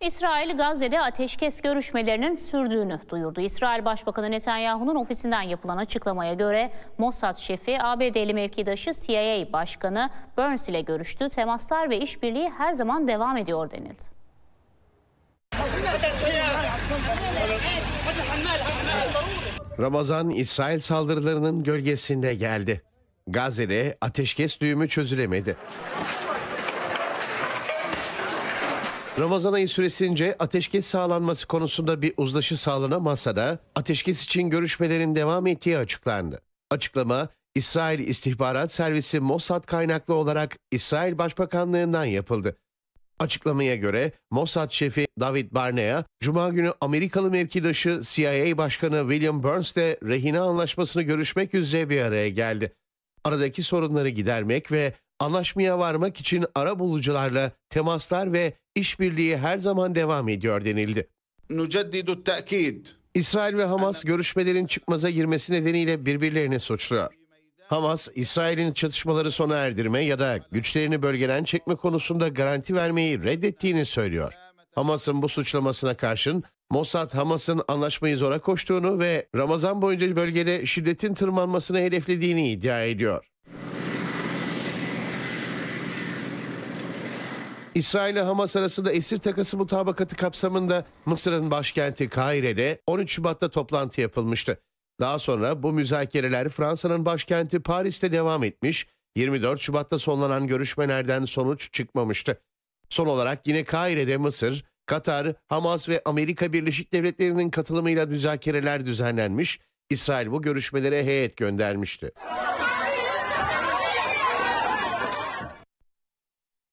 İsrail Gazze'de ateşkes görüşmelerinin sürdüğünü duyurdu. İsrail Başbakanı Netanyahu'nun ofisinden yapılan açıklamaya göre Mossad şefi ABD'li mevkidaşı CIA Başkanı Burns ile görüştü. Temaslar ve işbirliği her zaman devam ediyor denildi. Ramazan İsrail saldırılarının gölgesinde geldi. Gazze'de ateşkes düğümü çözülemedi. Ramazan ayı süresince ateşkes sağlanması konusunda bir uzlaşı sağlanamasa da ateşkes için görüşmelerin devam ettiği açıklandı. Açıklama, İsrail İstihbarat Servisi Mossad kaynaklı olarak İsrail Başbakanlığından yapıldı. Açıklamaya göre Mossad şefi David Barnea, Cuma günü Amerikalı mevkidaşı CIA Başkanı William Burns ile rehine anlaşmasını görüşmek üzere bir araya geldi. Aradaki sorunları gidermek ve anlaşmaya varmak için ara bulucularla temaslar ve işbirliği her zaman devam ediyor denildi. Nuceddidu ta'kid. İsrail ve Hamas görüşmelerin çıkmaza girmesi nedeniyle birbirlerini suçluyor. Hamas, İsrail'in çatışmaları sona erdirme ya da güçlerini bölgeden çekme konusunda garanti vermeyi reddettiğini söylüyor. Hamas'ın bu suçlamasına karşın Mossad Hamas'ın anlaşmayı zora koştuğunu ve Ramazan boyunca bölgede şiddetin tırmanmasını hedeflediğini iddia ediyor. İsrail ile Hamas arasında esir takası mutabakatı kapsamında Mısır'ın başkenti Kahire'de 13 Şubat'ta toplantı yapılmıştı. Daha sonra bu müzakereler Fransa'nın başkenti Paris'te devam etmiş, 24 Şubat'ta sonlanan görüşmelerden sonuç çıkmamıştı. Son olarak yine Kahire'de Mısır, Katar, Hamas ve Amerika Birleşik Devletleri'nin katılımıyla müzakereler düzenlenmiş, İsrail bu görüşmelere heyet göndermişti.